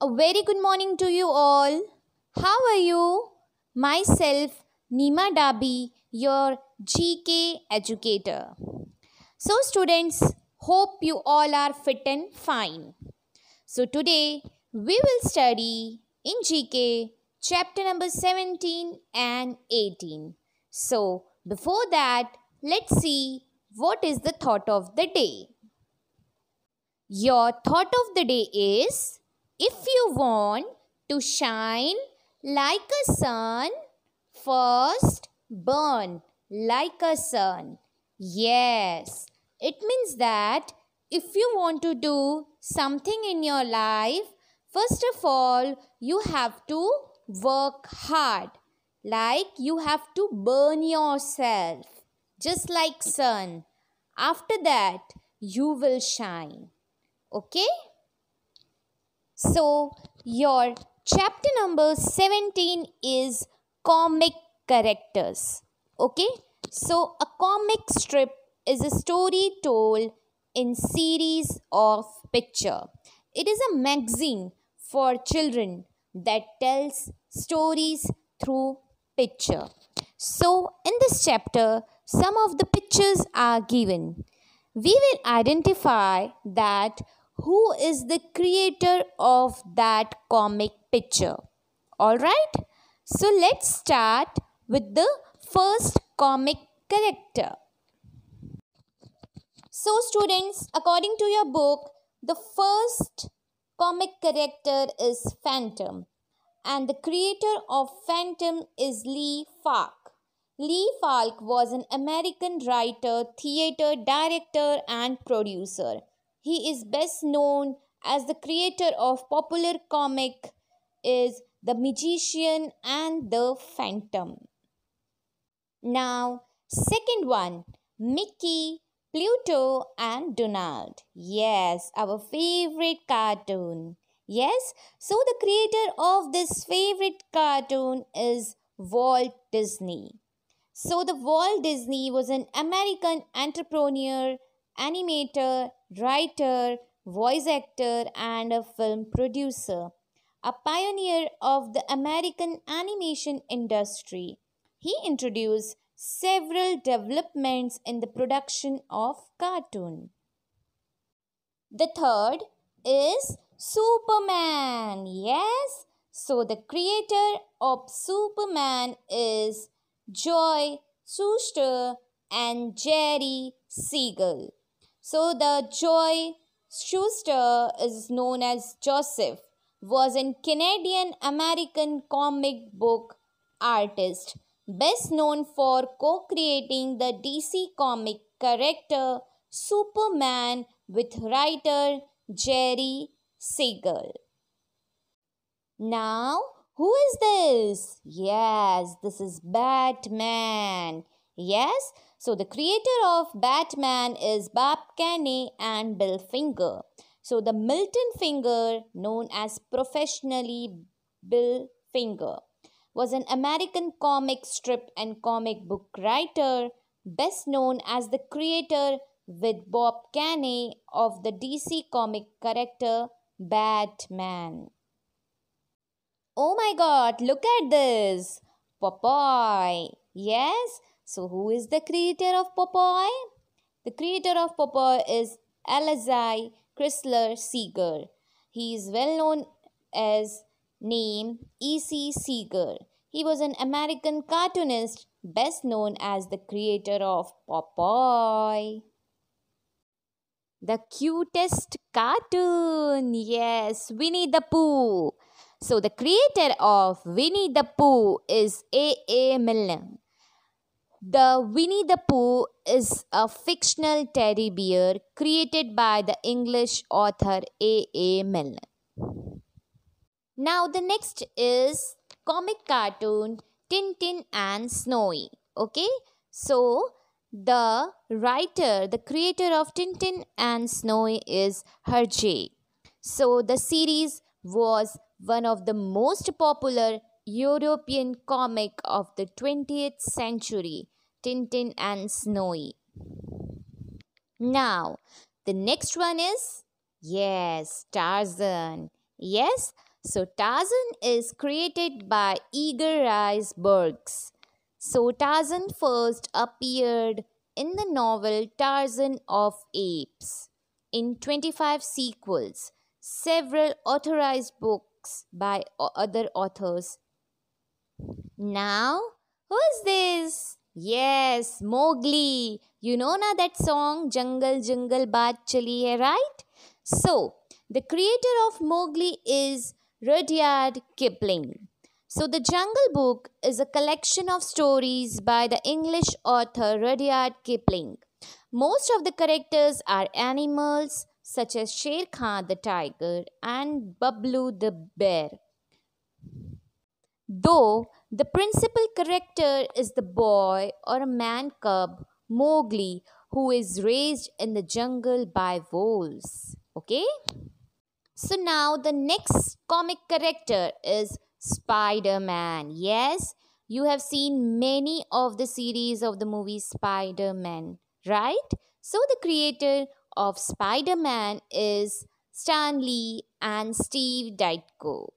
A very good morning to you all. How are you? Myself, Nima Dabi, your GK educator. So, students, hope you all are fit and fine. So, today we will study in GK chapter number 17 and 18. So, before that, let's see what is the thought of the day. Your thought of the day is if you want to shine like a sun, first burn like a sun. Yes, it means that if you want to do something in your life, first of all, you have to work hard. Like you have to burn yourself, just like sun. After that, you will shine. Okay? So, your chapter number 17 is comic characters. Okay, so a comic strip is a story told in series of picture. It is a magazine for children that tells stories through picture. So, in this chapter, some of the pictures are given. We will identify that who is the creator of that comic picture. Alright, so let's start with the first comic character. So, students, according to your book, the first comic character is Phantom, and the creator of Phantom is Lee Falk. Lee Falk was an American writer, theater director, and producer. He is best known as the creator of popular comic is The Magician and the Phantom. Now, second one, Mickey, Pluto and Donald. Yes, our favorite cartoon. Yes, so the creator of this favorite cartoon is Walt Disney. So the Walt Disney was an American entrepreneur, animator writer, voice actor, and a film producer. A pioneer of the American animation industry, he introduced several developments in the production of cartoon. The third is Superman. Yes, so the creator of Superman is Joy Shuster and Jerry Siegel. So the Joy Schuster is known as Joseph was a Canadian American comic book artist best known for co-creating the DC comic character Superman with writer Jerry Siegel. Now, who is this? Yes, this is Batman. Yes, so the creator of Batman is Bob Kane and Bill Finger. So the Milton Finger, known as professionally Bill Finger, was an American comic strip and comic book writer, best known as the creator with Bob Kane of the DC comic character Batman. Oh my god, look at this! Popeye. Yes, so who is the creator of Popeye? The creator of Popeye is Alexei Chrysler Seeger. He is well known as name E.C. Seeger. He was an American cartoonist best known as the creator of Popeye. The cutest cartoon, yes, Winnie the Pooh. So the creator of Winnie the Pooh is A.A. Milne. The Winnie the Pooh is a fictional teddy bear created by the English author A. A. Milne. Now, the next is comic cartoon Tintin and Snowy. Okay, so the writer, the creator of Tintin and Snowy is Hergé. So, the series was one of the most popular European comic of the 20th century, Tintin and Snowy. Now, the next one is yes, Tarzan. Yes, so Tarzan is created by Eager Rice Burks. So Tarzan first appeared in the novel Tarzan of Apes in 25 sequels, several authorized books by other authors, now, who's this? Yes, Mowgli. You know now that song, Jungle Jungle Baat Chali Hai, right? So, the creator of Mowgli is Rudyard Kipling. So, The Jungle Book is a collection of stories by the English author Rudyard Kipling. Most of the characters are animals such as Sher Khan the tiger and Bablu the bear. Though the principal character is the boy or a man cub, Mowgli, who is raised in the jungle by wolves. Okay? So now the next comic character is Spider Man. Yes, you have seen many of the series of the movie Spider Man, right? So the creator of Spider Man is Stan Lee and Steve Ditko.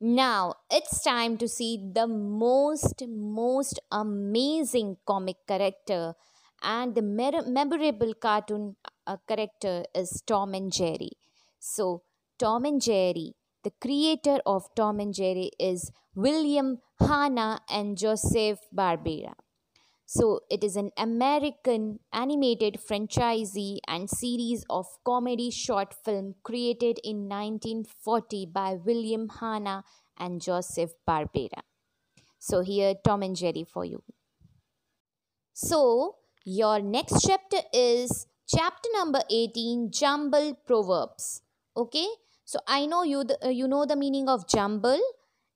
Now it's time to see the most, most amazing comic character, and the memorable cartoon uh, character is Tom and Jerry. So, Tom and Jerry, the creator of Tom and Jerry is William Hanna and Joseph Barbera. So, it is an American animated franchise and series of comedy short film created in 1940 by William Hanna and Joseph Barbera. So, here Tom and Jerry for you. So, your next chapter is chapter number 18 Jumble Proverbs. Okay, so I know you, the, you know the meaning of jumble,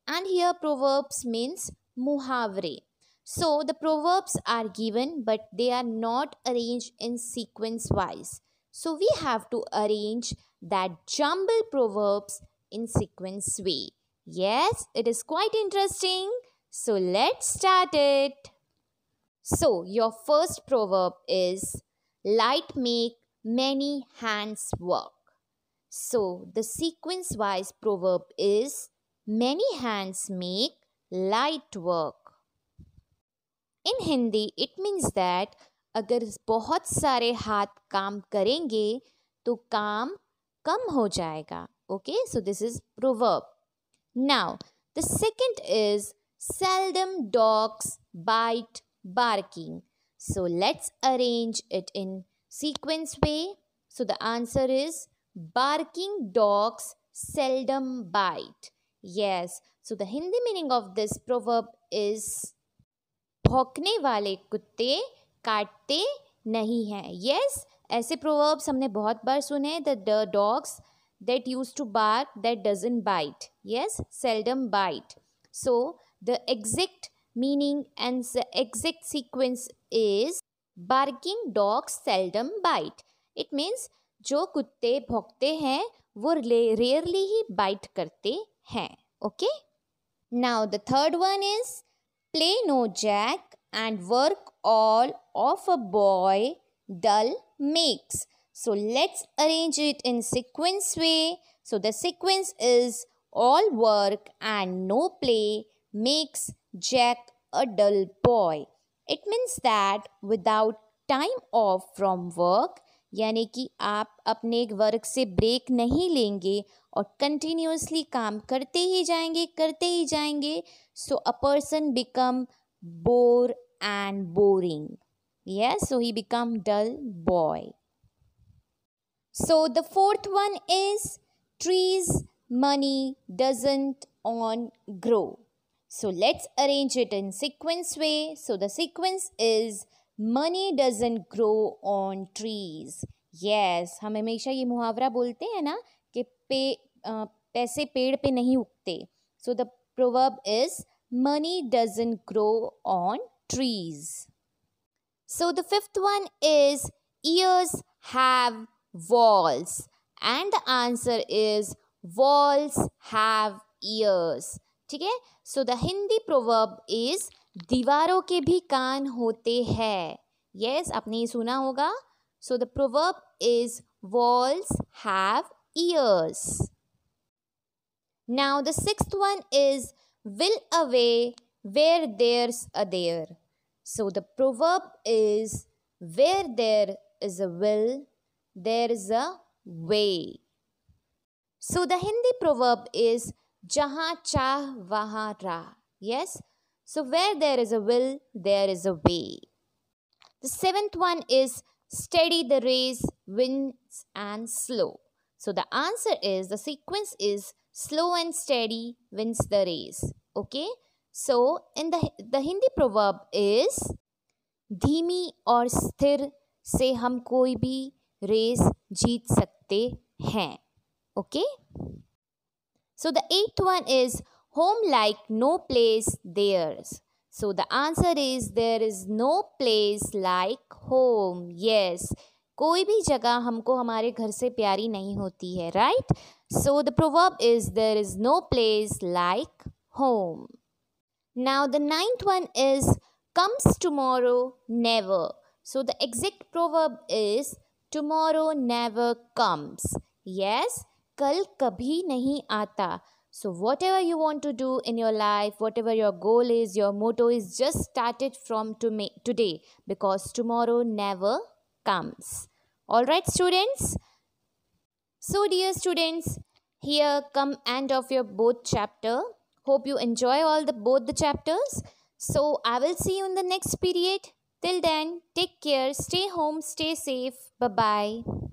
and here proverbs means muhavre so the proverbs are given, but they are not arranged in sequence wise. So we have to arrange that jumble proverbs in sequence way. Yes, it is quite interesting. So let's start it. So your first proverb is light make many hands work. So the sequence wise proverb is many hands make light work. In Hindi it means that अगर बहुत सारे हाथ काम करेंगे तो काम कम हो जाएगा okay so this is proverb now the second is seldom dogs bite barking so let's arrange it in sequence way so the answer is barking dogs seldom bite yes so the Hindi meaning of this proverb is भौंकने वाले कुत्ते काटते नहीं हैं yes yes, ऐसे proverbs हमने बहुत बार सुने the dogs that use to bark that doesn't bite yes seldom bite so the exact meaning and the exact sequence is barking dogs seldom bite it means जो कुत्ते भोंकते हैं वो रेयरली ही bite करते हैं okay now the third one is Play no jack and work all of a boy dull makes. So let's arrange it in sequence way. So the sequence is all work and no play makes Jack a dull boy. It means that without time off from work यानी कि आप अपने work से break नहीं लेंगे और continuously काम करते ही जाएंगे करते ही जाएंगे so a person become bore and boring yes so he become dull boy so the fourth one is trees money doesn't on grow so let's arrange it in sequence way so the sequence is money doesn't grow on trees yes हम हमेशा ये मुहावरा बोलते हैं ना पे पैसे पेड़ पे नहीं उगते so the proverb is money doesn't grow on trees so the fifth one is ears have walls and the answer is walls have ears ठीक है so the Hindi proverb is दीवारों के भी कान होते हैं यस yes, आपने ये सुना होगा so the proverb is walls have ears. Now the sixth one is will away where there's a there. So the proverb is where there is a will, there is a way. So the Hindi proverb is "Jaha chah wahan ra. Yes. So where there is a will, there is a way. The seventh one is steady the race, wins and slow. So the answer is the sequence is slow and steady wins the race. Okay. So in the, the Hindi proverb is धीमी और स्थिर से हम कोई भी race जीत सकते हैं Okay. So the eighth one is home like no place there's. So the answer is there is no place like home. Yes, कोई भी जगह हमको हमारे घर से प्यारी नहीं होती है right so the proverb is there is no place like home now the ninth one is comes tomorrow never so the exact proverb is tomorrow never comes yes कल कभी नहीं आता so whatever you want to do in your life whatever your goal is your motto is just started from to me today because tomorrow never comes Alright students? So dear students, here come end of your both chapter. Hope you enjoy all the both the chapters. So I will see you in the next period. Till then, take care, stay home, stay safe. Bye-bye.